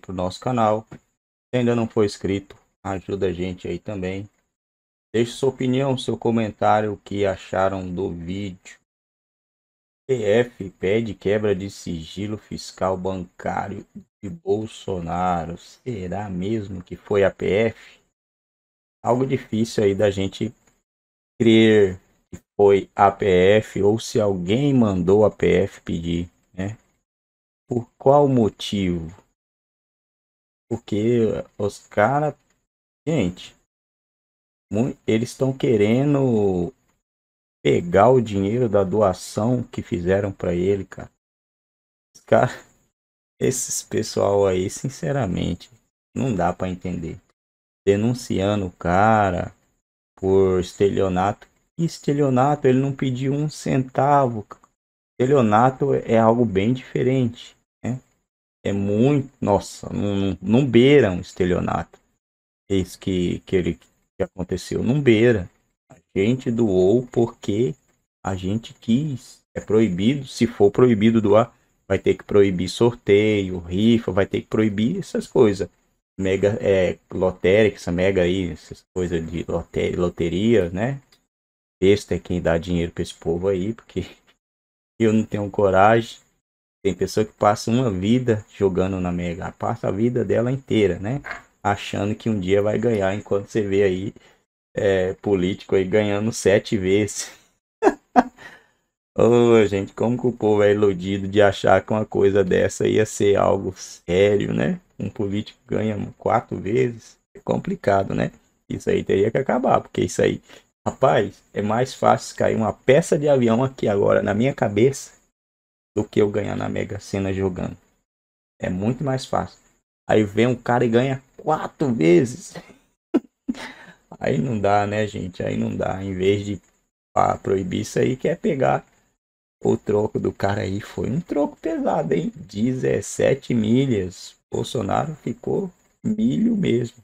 para o nosso canal. Se ainda não for inscrito, ajuda a gente aí também. Deixe sua opinião, seu comentário, o que acharam do vídeo. PF pede quebra de sigilo fiscal bancário de Bolsonaro. Será mesmo que foi a PF? Algo difícil aí da gente crer que foi a PF ou se alguém mandou a PF pedir, né? Por qual motivo? Porque os caras. Gente, eles estão querendo pegar o dinheiro da doação que fizeram para ele, cara. Os cara, esses pessoal aí, sinceramente, não dá para entender. Denunciando o cara por estelionato. estelionato, ele não pediu um centavo. Estelionato é algo bem diferente é muito. Nossa, não, não beira um estelionato. Eis é que, que, ele, que aconteceu. Não beira. A gente doou porque a gente quis. É proibido. Se for proibido doar, vai ter que proibir sorteio, rifa, vai ter que proibir essas coisas. Mega, é, lotérica, essa mega aí, essas coisas de loteria, loteria, né? Este é quem dá dinheiro para esse povo aí, porque eu não tenho coragem. Tem pessoa que passa uma vida jogando na Mega, passa a vida dela inteira, né? Achando que um dia vai ganhar, enquanto você vê aí é, político aí ganhando sete vezes. oh, gente, como que o povo é iludido de achar que uma coisa dessa ia ser algo sério, né? Um político ganha quatro vezes, é complicado, né? Isso aí teria que acabar, porque isso aí, rapaz, é mais fácil cair uma peça de avião aqui agora na minha cabeça do que eu ganhar na Mega Sena jogando. É muito mais fácil. Aí vem um cara e ganha quatro vezes. aí não dá, né, gente? Aí não dá. Em vez de ah, proibir isso aí, quer pegar o troco do cara aí. Foi um troco pesado, hein? 17 milhas. Bolsonaro ficou milho mesmo.